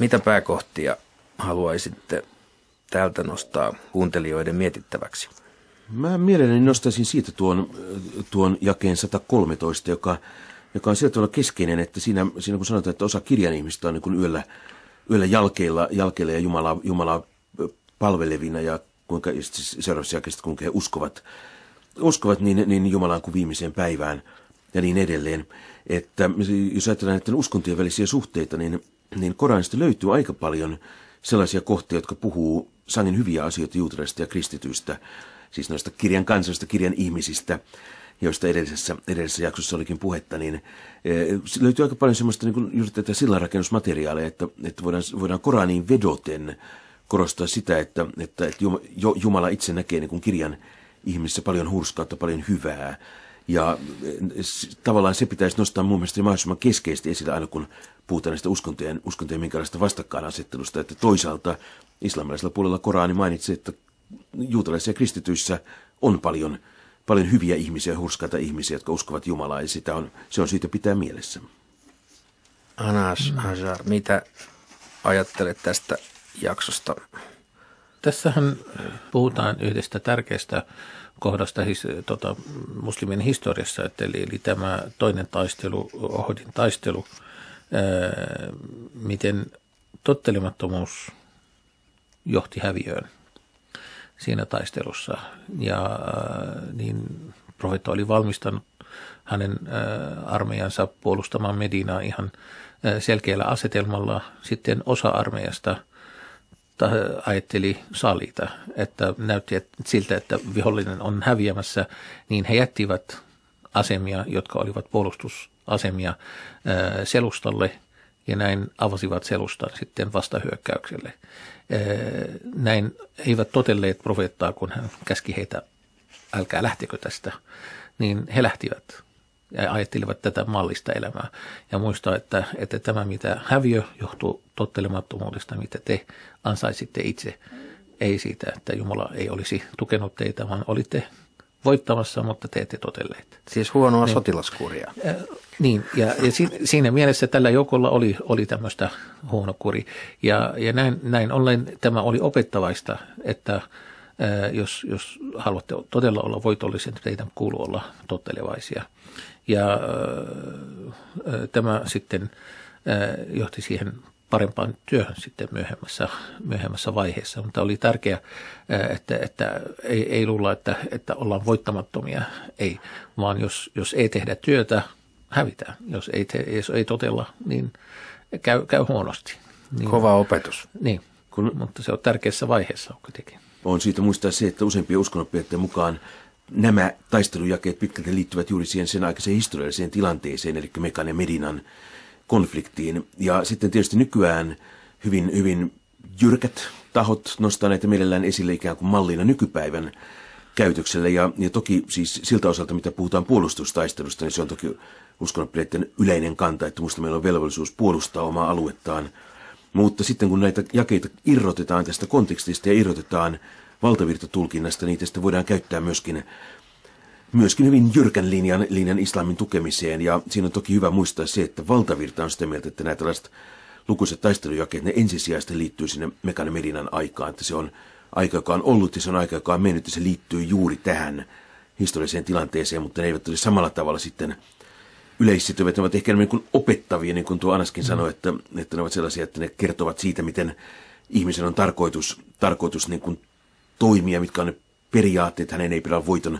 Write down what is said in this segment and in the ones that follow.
Mitä pääkohtia haluaisitte täältä nostaa kuuntelijoiden mietittäväksi? Mä mielelläni nostaisin siitä tuon, tuon jakeen 113, joka, joka on sillä tavalla keskeinen, että siinä, siinä kun sanotaan, että osa kirjan ihmistä on niin kuin yöllä, yöllä jalkeilla, jalkeilla ja Jumalaa, Jumalaa palvelevina ja kuinka seuraavassa jakeessa, kuinka he uskovat, uskovat niin, niin Jumalaan kuin viimeiseen päivään ja niin edelleen. Että jos ajatellaan näiden uskontien välisiä suhteita, niin niin Koranista löytyy aika paljon sellaisia kohtia, jotka puhuu sangen hyviä asioita juutalaisista ja kristityistä, siis noista kirjan kansoista, kirjan ihmisistä, joista edellisessä, edellisessä jaksossa olikin puhetta, niin e, löytyy aika paljon semmoista niin juuri tätä sillanrakennusmateriaalia, että, että voidaan, voidaan Koraniin vedoten korostaa sitä, että, että, että Jumala itse näkee niin kuin kirjan ihmisissä paljon hurskautta, paljon hyvää, ja eh, tavallaan se pitäisi nostaa mun mielestä mahdollisimman keskeisesti esille aina, kun puhutaan näistä uskontojen, uskontojen minkälaista vastakkainasettelusta. Että toisaalta islamilaisella puolella Korani mainitsee, että juutalaisissa ja kristityissä on paljon, paljon hyviä ihmisiä, hurskaita ihmisiä, jotka uskovat Jumalaa, ja sitä on, se on syytä pitää mielessä. Anas Hazar, mitä ajattelet tästä jaksosta? Tässähän puhutaan yhdestä tärkeästä kohdasta his, tota, muslimien historiassa, että eli, eli tämä toinen taistelu, Ohodin taistelu, ää, miten tottelemattomuus johti häviöön siinä taistelussa. Ja ää, niin profeetta oli valmistanut hänen ää, armeijansa puolustamaan Medinaa ihan selkeällä asetelmalla. Sitten osa armeijasta – ajatteli salita, että näytti että siltä, että vihollinen on häviämässä, niin he jättivät asemia, jotka olivat puolustusasemia äh, selustalle ja näin avasivat selustan sitten vastahyökkäykselle. Äh, näin eivät totelleet profeettaa, kun hän käski heitä, älkää lähtekö tästä, niin he lähtivät ja ajattelevat tätä mallista elämää. Ja muista, että, että tämä mitä häviö johtuu tottelemattomuudesta, mitä te ansaisitte itse, ei siitä, että Jumala ei olisi tukenut teitä, vaan olitte voittamassa, mutta te ette totelleet. Siis huonoa niin, sotilaskuria. Äh, niin, ja, ja si, siinä mielessä tällä joukolla oli, oli tämmöistä huonokuri. Ja, ja näin, näin ollen tämä oli opettavaista, että äh, jos, jos haluatte todella olla voitollisia, teidän kuuluu olla tottelevaisia ja tämä sitten johti siihen parempaan työhön sitten myöhemmässä, myöhemmässä vaiheessa. Mutta oli tärkeää, että, että ei, ei luulla, että, että ollaan voittamattomia, ei, vaan jos, jos ei tehdä työtä, hävitään. Jos ei, te, jos ei totella, niin käy, käy huonosti. Niin, Kova opetus. Niin, kun, mutta se on tärkeässä vaiheessa kuitenkin. On siitä muistaa se, että useimpien uskonnonpidetteen mukaan nämä taistelujakeet pitkälti liittyvät juuri siihen sen aikaiseen historialliseen tilanteeseen, eli Mekan ja Medinan konfliktiin. Ja sitten tietysti nykyään hyvin, hyvin jyrkät tahot nostaa näitä mielellään esille ikään kuin mallina nykypäivän käytökselle. Ja, ja toki siis siltä osalta, mitä puhutaan puolustustaistelusta, niin se on toki uskonnonpideiden yleinen kanta, että musta meillä on velvollisuus puolustaa omaa aluettaan. Mutta sitten kun näitä jakeita irrotetaan tästä kontekstista ja irrotetaan valtavirtatulkinnasta, niitä sitten voidaan käyttää myöskin, myöskin hyvin jyrkän linjan, linjan islamin tukemiseen. Ja siinä on toki hyvä muistaa se, että valtavirta on sitä mieltä, että nämä tällaiset lukuiset taistelujakeet, ne ensisijaisesti liittyy sinne Mekan Medinan aikaan, että se on aika, joka on ollut ja se on aika, joka on mennyt ja se liittyy juuri tähän historialliseen tilanteeseen, mutta ne eivät ole samalla tavalla sitten yleissityvät, ne ovat ehkä niin kuin opettavia, niin kuin tuo Anaskin mm. sanoi, että, että ne ovat sellaisia, että ne kertovat siitä, miten ihmisen on tarkoitus, tarkoitus niin kuin toimia, mitkä on ne periaatteet, hänen ei pidä olla voiton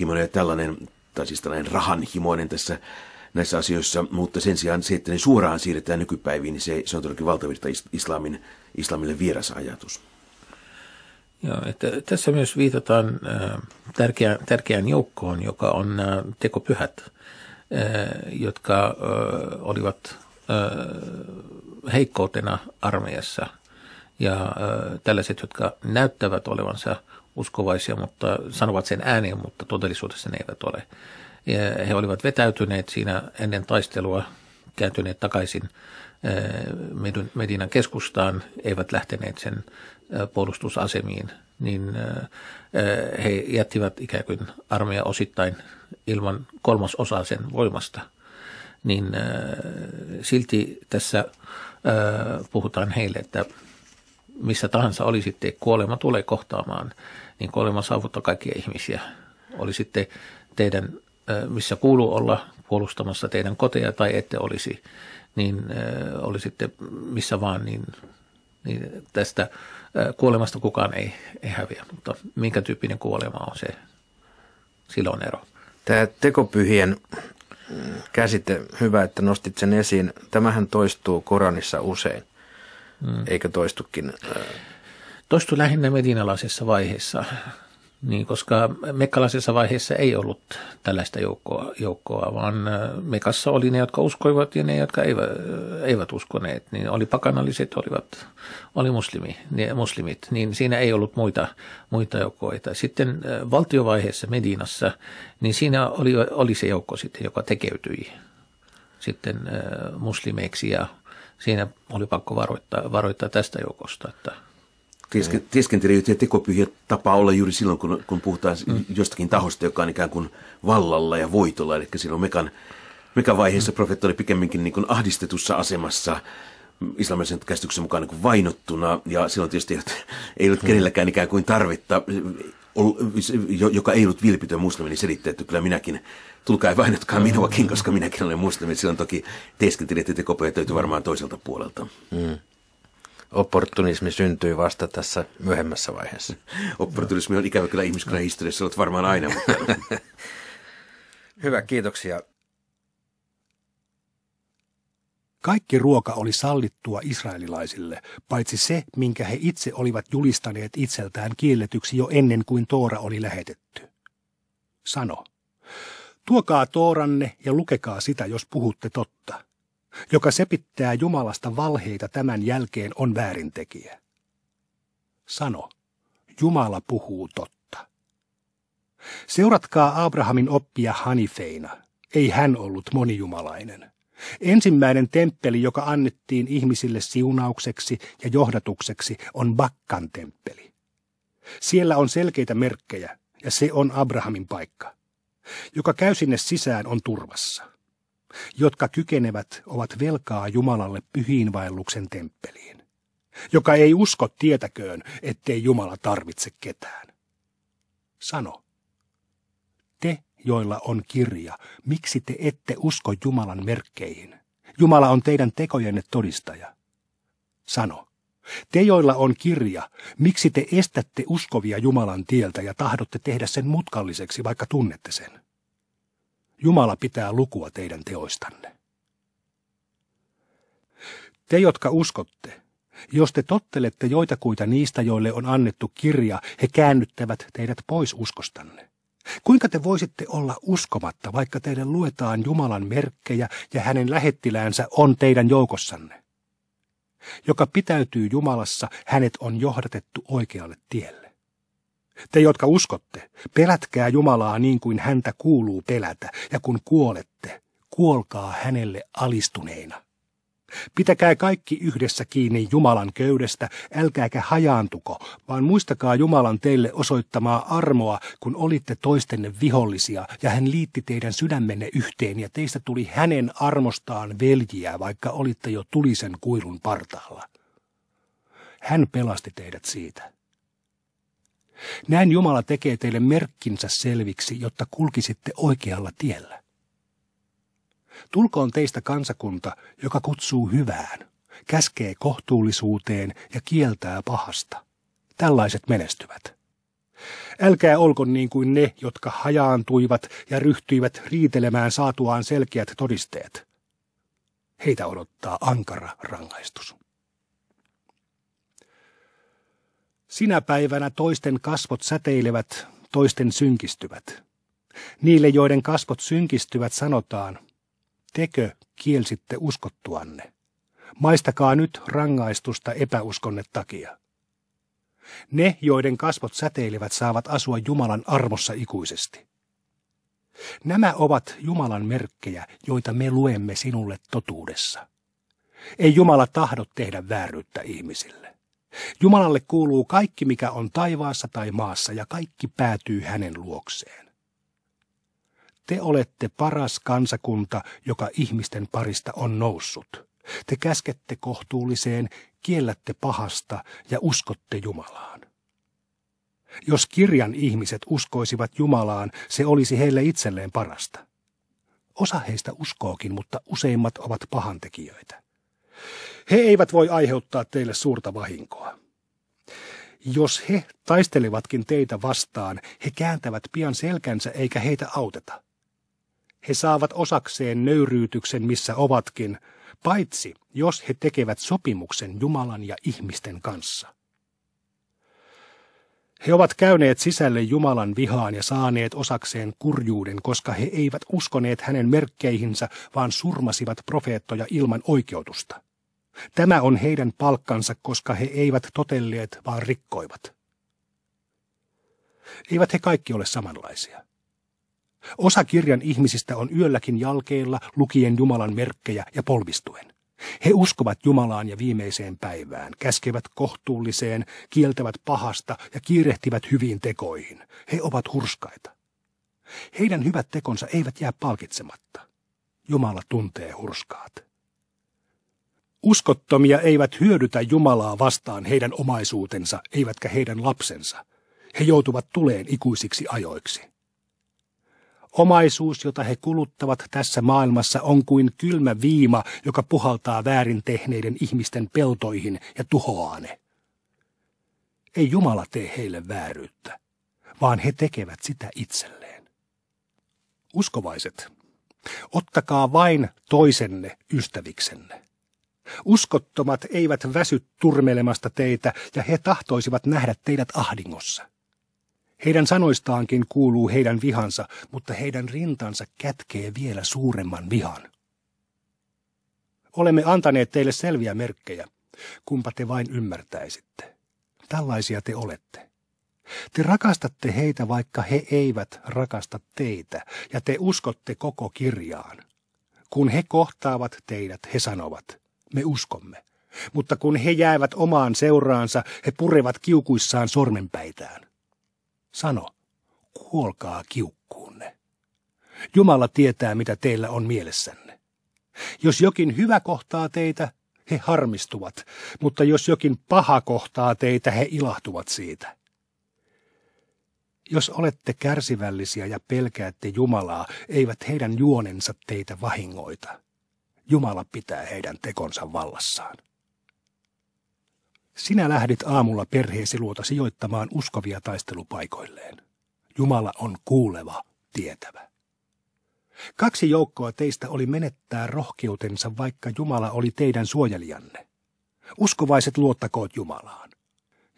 himoinen ja tällainen, tai siis tällainen rahan himoinen tässä näissä asioissa, mutta sen sijaan se, että ne suoraan siirretään nykypäiviin, niin se, se on todellakin valtavirta islamin, islamille vieras ajatus. Joo, että tässä myös viitataan äh, tärkeään, tärkeään joukkoon, joka on nämä tekopyhät, äh, jotka äh, olivat heikkoutena armeijassa – ja äh, tällaiset, jotka näyttävät olevansa uskovaisia, mutta sanovat sen ääneen, mutta todellisuudessa ne eivät ole. Ja he olivat vetäytyneet siinä ennen taistelua, kääntyneet takaisin äh, Medinan keskustaan, eivät lähteneet sen äh, puolustusasemiin, niin he jättivät ikään kuin armeija osittain ilman kolmasosaa sen voimasta – niin silti tässä puhutaan heille, että missä tahansa oli sitten, kuolema tulee kohtaamaan, niin kuolema saavuttaa kaikkia ihmisiä. Oli sitten teidän, missä kuuluu olla puolustamassa teidän koteja tai ette olisi, niin oli sitten missä vaan, niin, niin tästä kuolemasta kukaan ei, ei häviä, mutta minkä tyyppinen kuolema on se, sillä on ero. Tämä tekopyhien mm, käsite, hyvä, että nostit sen esiin. Tämähän toistuu Koranissa usein. Mm. eikä toistukin? Äh, Toistu lähinnä medinalaisessa vaiheessa, niin, koska mekkalaisessa vaiheessa ei ollut tällaista joukkoa, joukkoa, vaan äh, Mekassa oli ne, jotka uskoivat ja ne, jotka eivät, äh, eivät uskoneet. Niin oli pakanalliset, olivat, oli muslimi, ne muslimit, niin siinä ei ollut muita, muita joukkoita. Sitten valtiovaiheessa Medinassa, niin siinä oli, oli se joukko sitten, joka tekeytyi sitten muslimeiksi ja siinä oli pakko varoittaa, varoittaa tästä joukosta. Että Tisken, ja tekopyhiä tapaa olla juuri silloin, kun, kun puhutaan mm. jostakin tahosta, joka on ikään kuin vallalla ja voitolla. Eli silloin Mekan, Mekan vaiheessa mm. profeetta oli pikemminkin niin kuin ahdistetussa asemassa, islamilaisen käsityksen mukaan niin kuin vainottuna. Ja silloin tietysti ei ollut, ei ollut mm. kenelläkään ikään kuin tarvetta, joka ei ollut vilpitön muslimi, niin selittää, että kyllä minäkin tulkaa vain, vainotkaa minuakin, koska minäkin olen muslimi. Silloin toki teeskentelijät ja tekopoja täytyy varmaan toiselta puolelta. Mm. Opportunismi syntyi vasta tässä myöhemmässä vaiheessa. Opportunismi on ikävä kyllä ihmiskunnan historiassa ollut varmaan aina. Mutta... Hyvä, kiitoksia. Kaikki ruoka oli sallittua israelilaisille, paitsi se, minkä he itse olivat julistaneet itseltään kielletyksi jo ennen kuin Toora oli lähetetty. Sano. Tuokaa tooranne ja lukekaa sitä, jos puhutte totta. Joka sepittää Jumalasta valheita tämän jälkeen on väärintekijä. Sano, Jumala puhuu totta. Seuratkaa Abrahamin oppia Hanifeina. Ei hän ollut monijumalainen. Ensimmäinen temppeli, joka annettiin ihmisille siunaukseksi ja johdatukseksi, on Bakkan temppeli. Siellä on selkeitä merkkejä, ja se on Abrahamin paikka joka käy sinne sisään, on turvassa. Jotka kykenevät, ovat velkaa Jumalalle pyhiinvaelluksen temppeliin. Joka ei usko tietäköön, ettei Jumala tarvitse ketään. Sano, te, joilla on kirja, miksi te ette usko Jumalan merkkeihin? Jumala on teidän tekojenne todistaja. Sano, te, joilla on kirja, miksi te estätte uskovia Jumalan tieltä ja tahdotte tehdä sen mutkalliseksi, vaikka tunnette sen? Jumala pitää lukua teidän teoistanne. Te, jotka uskotte, jos te tottelette joitakuita niistä, joille on annettu kirja, he käännyttävät teidät pois uskostanne. Kuinka te voisitte olla uskomatta, vaikka teille luetaan Jumalan merkkejä ja hänen lähettiläänsä on teidän joukossanne? Joka pitäytyy Jumalassa, hänet on johdatettu oikealle tielle. Te, jotka uskotte, pelätkää Jumalaa niin kuin häntä kuuluu pelätä, ja kun kuolette, kuolkaa hänelle alistuneina. Pitäkää kaikki yhdessä kiinni Jumalan köydestä, älkääkä hajaantuko, vaan muistakaa Jumalan teille osoittamaa armoa, kun olitte toistenne vihollisia, ja hän liitti teidän sydämenne yhteen, ja teistä tuli hänen armostaan veljiä, vaikka olitte jo tulisen kuilun partaalla. Hän pelasti teidät siitä. Näin Jumala tekee teille merkkinsä selviksi, jotta kulkisitte oikealla tiellä. Tulkoon teistä kansakunta, joka kutsuu hyvään, käskee kohtuullisuuteen ja kieltää pahasta. Tällaiset menestyvät. Älkää olko niin kuin ne, jotka hajaantuivat ja ryhtyivät riitelemään saatuaan selkeät todisteet. Heitä odottaa ankara rangaistus. Sinä päivänä toisten kasvot säteilevät, toisten synkistyvät. Niille, joiden kasvot synkistyvät, sanotaan – tekö kielsitte uskottuanne? Maistakaa nyt rangaistusta epäuskonne takia. Ne, joiden kasvot säteilevät, saavat asua Jumalan armossa ikuisesti. Nämä ovat Jumalan merkkejä, joita me luemme sinulle totuudessa. Ei Jumala tahdo tehdä vääryyttä ihmisille. Jumalalle kuuluu kaikki, mikä on taivaassa tai maassa, ja kaikki päätyy hänen luokseen. Te olette paras kansakunta, joka ihmisten parista on noussut. Te käskette kohtuulliseen, kiellätte pahasta ja uskotte Jumalaan. Jos kirjan ihmiset uskoisivat Jumalaan, se olisi heille itselleen parasta. Osa heistä uskookin, mutta useimmat ovat pahantekijöitä. He eivät voi aiheuttaa teille suurta vahinkoa. Jos he taistelevatkin teitä vastaan, he kääntävät pian selkänsä eikä heitä auteta he saavat osakseen nöyryytyksen missä ovatkin, paitsi jos he tekevät sopimuksen Jumalan ja ihmisten kanssa. He ovat käyneet sisälle Jumalan vihaan ja saaneet osakseen kurjuuden, koska he eivät uskoneet hänen merkkeihinsä, vaan surmasivat profeettoja ilman oikeutusta. Tämä on heidän palkkansa, koska he eivät totelleet, vaan rikkoivat. Eivät he kaikki ole samanlaisia. Osa kirjan ihmisistä on yölläkin jalkeilla lukien Jumalan merkkejä ja polvistuen. He uskovat Jumalaan ja viimeiseen päivään, käskevät kohtuulliseen, kieltävät pahasta ja kiirehtivät hyviin tekoihin. He ovat hurskaita. Heidän hyvät tekonsa eivät jää palkitsematta. Jumala tuntee hurskaat. Uskottomia eivät hyödytä Jumalaa vastaan heidän omaisuutensa, eivätkä heidän lapsensa. He joutuvat tuleen ikuisiksi ajoiksi. Omaisuus, jota he kuluttavat tässä maailmassa, on kuin kylmä viima, joka puhaltaa väärin tehneiden ihmisten peltoihin ja tuhoaa ne. Ei Jumala tee heille vääryyttä, vaan he tekevät sitä itselleen. Uskovaiset, ottakaa vain toisenne ystäviksenne. Uskottomat eivät väsy turmelemasta teitä ja he tahtoisivat nähdä teidät ahdingossa. Heidän sanoistaankin kuuluu heidän vihansa, mutta heidän rintansa kätkee vielä suuremman vihan. Olemme antaneet teille selviä merkkejä, kumpa te vain ymmärtäisitte. Tällaisia te olette. Te rakastatte heitä, vaikka he eivät rakasta teitä, ja te uskotte koko kirjaan. Kun he kohtaavat teidät, he sanovat, me uskomme. Mutta kun he jäävät omaan seuraansa, he purevat kiukuissaan sormenpäitään. Sano, kuolkaa kiukkuunne. Jumala tietää, mitä teillä on mielessänne. Jos jokin hyvä kohtaa teitä, he harmistuvat, mutta jos jokin paha kohtaa teitä, he ilahtuvat siitä. Jos olette kärsivällisiä ja pelkäätte Jumalaa, eivät heidän juonensa teitä vahingoita. Jumala pitää heidän tekonsa vallassaan. Sinä lähdit aamulla perheesi luota sijoittamaan uskovia taistelupaikoilleen. Jumala on kuuleva, tietävä. Kaksi joukkoa teistä oli menettää rohkeutensa, vaikka Jumala oli teidän suojelijanne. Uskovaiset luottakoot Jumalaan.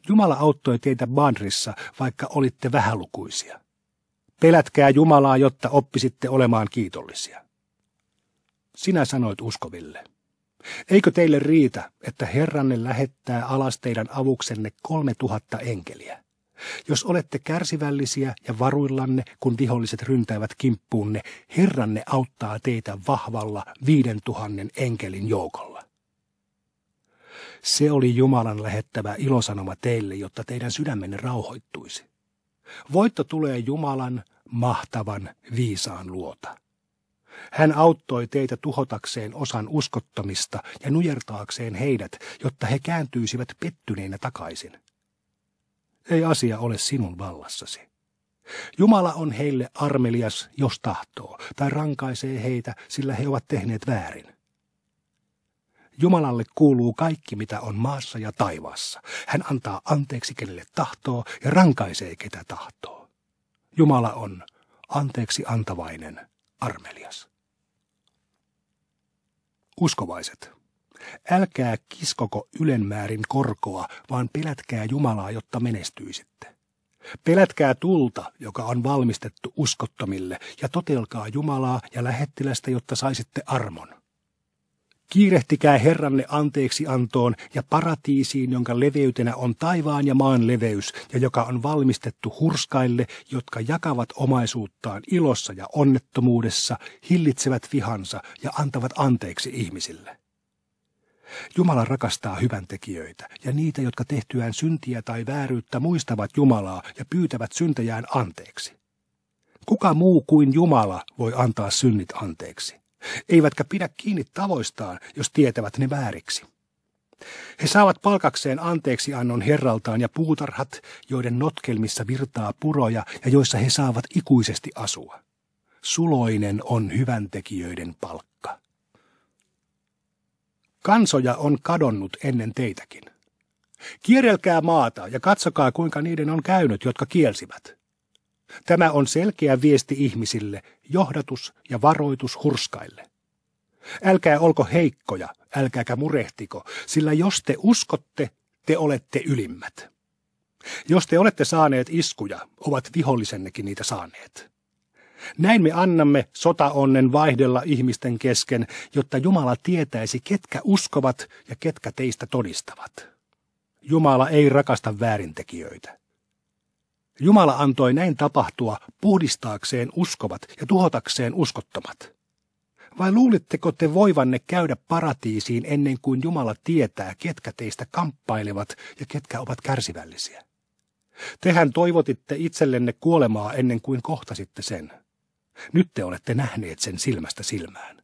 Jumala auttoi teitä baanrissa, vaikka olitte vähälukuisia. Pelätkää Jumalaa, jotta oppisitte olemaan kiitollisia. Sinä sanoit uskoville, Eikö teille riitä, että Herranne lähettää alas teidän avuksenne kolme tuhatta enkeliä? Jos olette kärsivällisiä ja varuillanne, kun viholliset ryntäävät kimppuunne, Herranne auttaa teitä vahvalla viiden tuhannen enkelin joukolla. Se oli Jumalan lähettävä ilosanoma teille, jotta teidän sydämenne rauhoittuisi. Voitto tulee Jumalan mahtavan viisaan luota. Hän auttoi teitä tuhotakseen osan uskottomista ja nujertaakseen heidät, jotta he kääntyisivät pettyneinä takaisin. Ei asia ole sinun vallassasi. Jumala on heille armelias, jos tahtoo, tai rankaisee heitä, sillä he ovat tehneet väärin. Jumalalle kuuluu kaikki, mitä on maassa ja taivaassa. Hän antaa anteeksi, kenelle tahtoo, ja rankaisee, ketä tahtoo. Jumala on anteeksi antavainen armelias. Uskovaiset, älkää kiskoko ylenmäärin korkoa, vaan pelätkää Jumalaa, jotta menestyisitte. Pelätkää tulta, joka on valmistettu uskottomille, ja totelkaa Jumalaa ja lähettilästä, jotta saisitte armon. Kiirehtikää Herranne anteeksi antoon ja paratiisiin, jonka leveytenä on taivaan ja maan leveys, ja joka on valmistettu hurskaille, jotka jakavat omaisuuttaan ilossa ja onnettomuudessa, hillitsevät vihansa ja antavat anteeksi ihmisille. Jumala rakastaa hyväntekijöitä ja niitä, jotka tehtyään syntiä tai vääryyttä muistavat Jumalaa ja pyytävät syntejään anteeksi. Kuka muu kuin Jumala voi antaa synnit anteeksi? eivätkä pidä kiinni tavoistaan, jos tietävät ne vääriksi. He saavat palkakseen anteeksi annon herraltaan ja puutarhat, joiden notkelmissa virtaa puroja ja joissa he saavat ikuisesti asua. Suloinen on hyväntekijöiden palkka. Kansoja on kadonnut ennen teitäkin. Kierrelkää maata ja katsokaa, kuinka niiden on käynyt, jotka kielsivät. Tämä on selkeä viesti ihmisille, johdatus ja varoitus hurskaille. Älkää olko heikkoja, älkääkä murehtiko, sillä jos te uskotte, te olette ylimmät. Jos te olette saaneet iskuja, ovat vihollisennekin niitä saaneet. Näin me annamme sotaonnen vaihdella ihmisten kesken, jotta Jumala tietäisi, ketkä uskovat ja ketkä teistä todistavat. Jumala ei rakasta väärintekijöitä. Jumala antoi näin tapahtua puhdistaakseen uskovat ja tuhotakseen uskottomat. Vai luulitteko te voivanne käydä paratiisiin ennen kuin Jumala tietää, ketkä teistä kamppailevat ja ketkä ovat kärsivällisiä? Tehän toivotitte itsellenne kuolemaa ennen kuin kohtasitte sen. Nyt te olette nähneet sen silmästä silmään.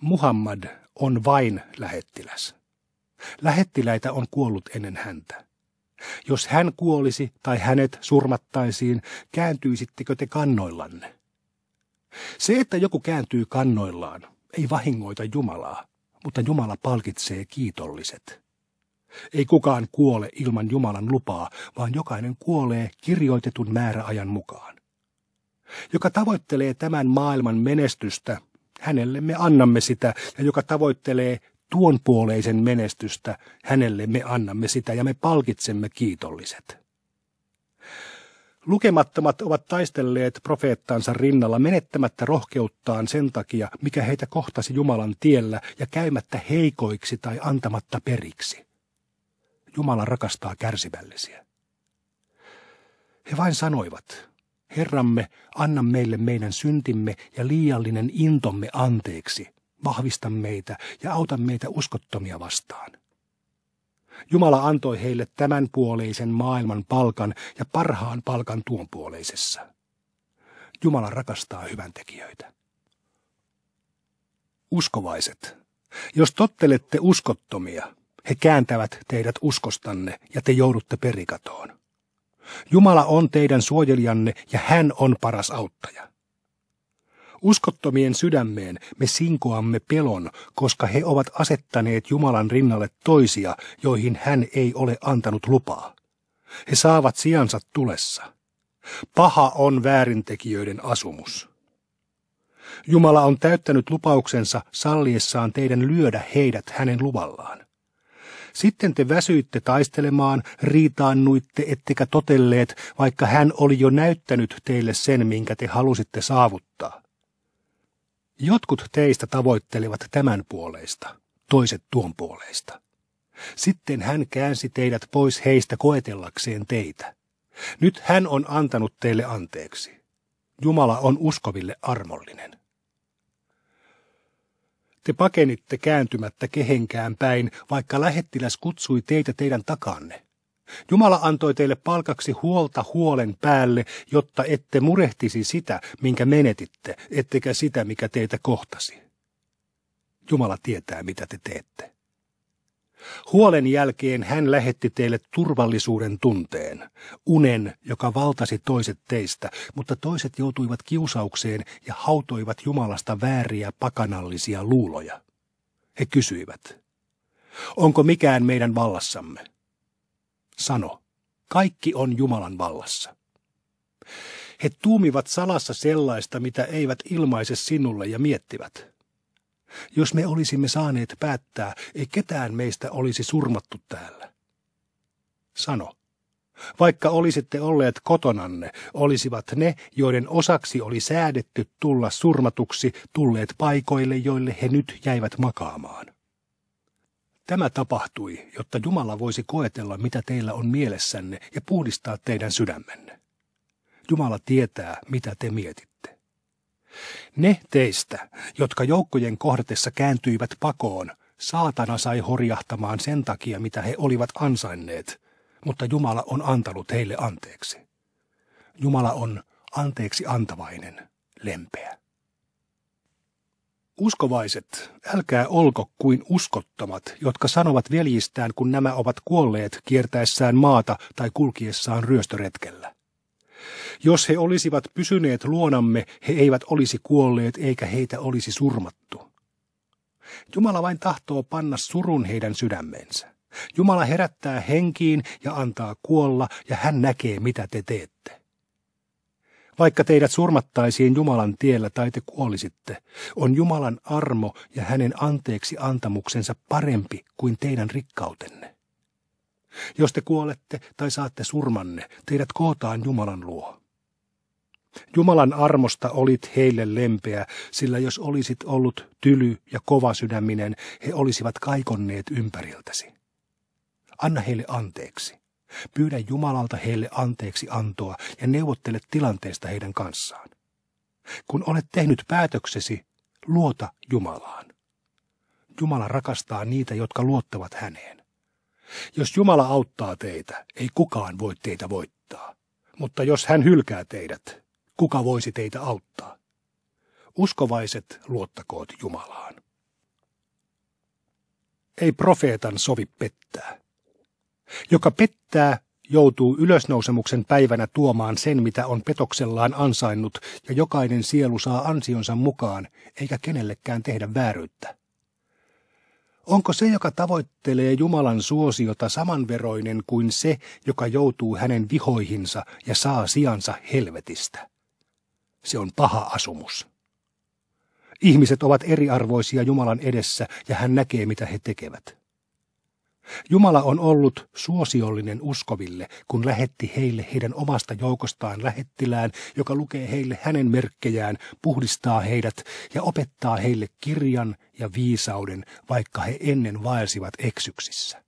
Muhammad on vain lähettiläs. Lähettiläitä on kuollut ennen häntä. Jos hän kuolisi tai hänet surmattaisiin, kääntyisittekö te kannoillanne? Se, että joku kääntyy kannoillaan, ei vahingoita Jumalaa, mutta Jumala palkitsee kiitolliset. Ei kukaan kuole ilman Jumalan lupaa, vaan jokainen kuolee kirjoitetun määräajan mukaan. Joka tavoittelee tämän maailman menestystä, hänelle me annamme sitä, ja joka tavoittelee tuon puoleisen menestystä hänelle me annamme sitä ja me palkitsemme kiitolliset. Lukemattomat ovat taistelleet profeettansa rinnalla menettämättä rohkeuttaan sen takia, mikä heitä kohtasi Jumalan tiellä ja käymättä heikoiksi tai antamatta periksi. Jumala rakastaa kärsivällisiä. He vain sanoivat, Herramme, anna meille meidän syntimme ja liiallinen intomme anteeksi, vahvista meitä ja auta meitä uskottomia vastaan. Jumala antoi heille tämän puoleisen maailman palkan ja parhaan palkan tuon puoleisessa. Jumala rakastaa hyvän tekijöitä. Uskovaiset, jos tottelette uskottomia, he kääntävät teidät uskostanne ja te joudutte perikatoon. Jumala on teidän suojelijanne ja hän on paras auttaja. Uskottomien sydämeen me sinkoamme pelon, koska he ovat asettaneet Jumalan rinnalle toisia, joihin hän ei ole antanut lupaa. He saavat sijansa tulessa. Paha on väärintekijöiden asumus. Jumala on täyttänyt lupauksensa salliessaan teidän lyödä heidät hänen luvallaan. Sitten te väsyitte taistelemaan, riitaannuitte ettekä totelleet, vaikka hän oli jo näyttänyt teille sen, minkä te halusitte saavuttaa. Jotkut teistä tavoittelevat tämän puoleista, toiset tuon puoleista. Sitten hän käänsi teidät pois heistä koetellakseen teitä. Nyt hän on antanut teille anteeksi. Jumala on uskoville armollinen. Te pakenitte kääntymättä kehenkään päin, vaikka lähettiläs kutsui teitä teidän takanne. Jumala antoi teille palkaksi huolta huolen päälle, jotta ette murehtisi sitä, minkä menetitte, ettekä sitä, mikä teitä kohtasi. Jumala tietää, mitä te teette. Huolen jälkeen hän lähetti teille turvallisuuden tunteen, unen, joka valtasi toiset teistä, mutta toiset joutuivat kiusaukseen ja hautoivat Jumalasta vääriä pakanallisia luuloja. He kysyivät, onko mikään meidän vallassamme? sano, kaikki on Jumalan vallassa. He tuumivat salassa sellaista, mitä eivät ilmaise sinulle ja miettivät. Jos me olisimme saaneet päättää, ei ketään meistä olisi surmattu täällä. Sano, vaikka olisitte olleet kotonanne, olisivat ne, joiden osaksi oli säädetty tulla surmatuksi, tulleet paikoille, joille he nyt jäivät makaamaan. Tämä tapahtui, jotta Jumala voisi koetella, mitä teillä on mielessänne ja puhdistaa teidän sydämenne. Jumala tietää, mitä te mietitte. Ne teistä, jotka joukkojen kohdatessa kääntyivät pakoon, saatana sai horjahtamaan sen takia, mitä he olivat ansainneet, mutta Jumala on antanut heille anteeksi. Jumala on anteeksi antavainen, lempeä. Uskovaiset, älkää olko kuin uskottomat, jotka sanovat veljistään, kun nämä ovat kuolleet kiertäessään maata tai kulkiessaan ryöstöretkellä. Jos he olisivat pysyneet luonamme, he eivät olisi kuolleet eikä heitä olisi surmattu. Jumala vain tahtoo panna surun heidän sydämensä. Jumala herättää henkiin ja antaa kuolla, ja hän näkee, mitä te teette. Vaikka teidät surmattaisiin Jumalan tiellä tai te kuolisitte, on Jumalan armo ja hänen anteeksi antamuksensa parempi kuin teidän rikkautenne. Jos te kuolette tai saatte surmanne, teidät kootaan Jumalan luo. Jumalan armosta olit heille lempeä, sillä jos olisit ollut tyly ja kova sydäminen, he olisivat kaikonneet ympäriltäsi. Anna heille anteeksi. Pyydä Jumalalta heille anteeksi antoa ja neuvottele tilanteesta heidän kanssaan. Kun olet tehnyt päätöksesi, luota Jumalaan. Jumala rakastaa niitä, jotka luottavat häneen. Jos Jumala auttaa teitä, ei kukaan voi teitä voittaa. Mutta jos hän hylkää teidät, kuka voisi teitä auttaa? Uskovaiset luottakoot Jumalaan. Ei profeetan sovi pettää. Joka pettää, joutuu ylösnousemuksen päivänä tuomaan sen, mitä on petoksellaan ansainnut, ja jokainen sielu saa ansionsa mukaan, eikä kenellekään tehdä vääryyttä. Onko se, joka tavoittelee Jumalan suosiota, samanveroinen kuin se, joka joutuu hänen vihoihinsa ja saa sijansa helvetistä? Se on paha asumus. Ihmiset ovat eriarvoisia Jumalan edessä ja hän näkee, mitä he tekevät. Jumala on ollut suosiollinen uskoville, kun lähetti heille heidän omasta joukostaan lähettilään, joka lukee heille hänen merkkejään, puhdistaa heidät ja opettaa heille kirjan ja viisauden, vaikka he ennen vaelsivat eksyksissä.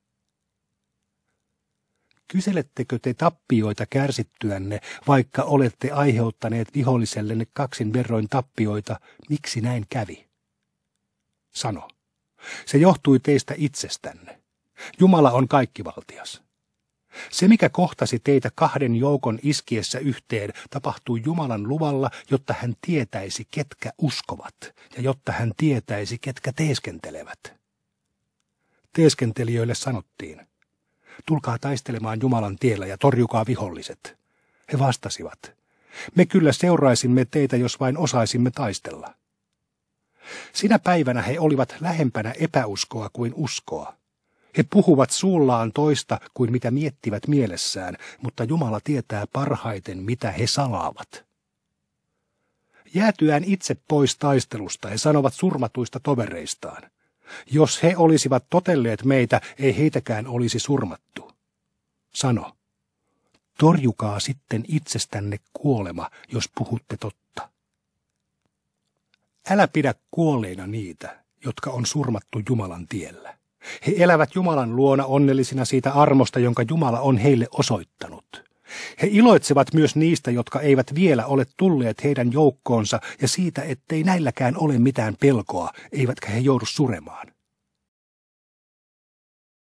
Kyselettekö te tappioita kärsittyänne, vaikka olette aiheuttaneet vihollisellenne kaksin verroin tappioita, miksi näin kävi? Sano. Se johtui teistä itsestänne. Jumala on kaikkivaltias. Se, mikä kohtasi teitä kahden joukon iskiessä yhteen, tapahtui Jumalan luvalla, jotta hän tietäisi, ketkä uskovat, ja jotta hän tietäisi, ketkä teeskentelevät. Teeskentelijöille sanottiin, tulkaa taistelemaan Jumalan tiellä ja torjukaa viholliset. He vastasivat, me kyllä seuraisimme teitä, jos vain osaisimme taistella. Sinä päivänä he olivat lähempänä epäuskoa kuin uskoa he puhuvat suullaan toista kuin mitä miettivät mielessään, mutta Jumala tietää parhaiten, mitä he salaavat. Jäätyään itse pois taistelusta, he sanovat surmatuista tovereistaan. Jos he olisivat totelleet meitä, ei heitäkään olisi surmattu. Sano, torjukaa sitten itsestänne kuolema, jos puhutte totta. Älä pidä kuolleina niitä, jotka on surmattu Jumalan tiellä. He elävät Jumalan luona onnellisina siitä armosta, jonka Jumala on heille osoittanut. He iloitsevat myös niistä, jotka eivät vielä ole tulleet heidän joukkoonsa ja siitä, ettei näilläkään ole mitään pelkoa, eivätkä he joudu suremaan.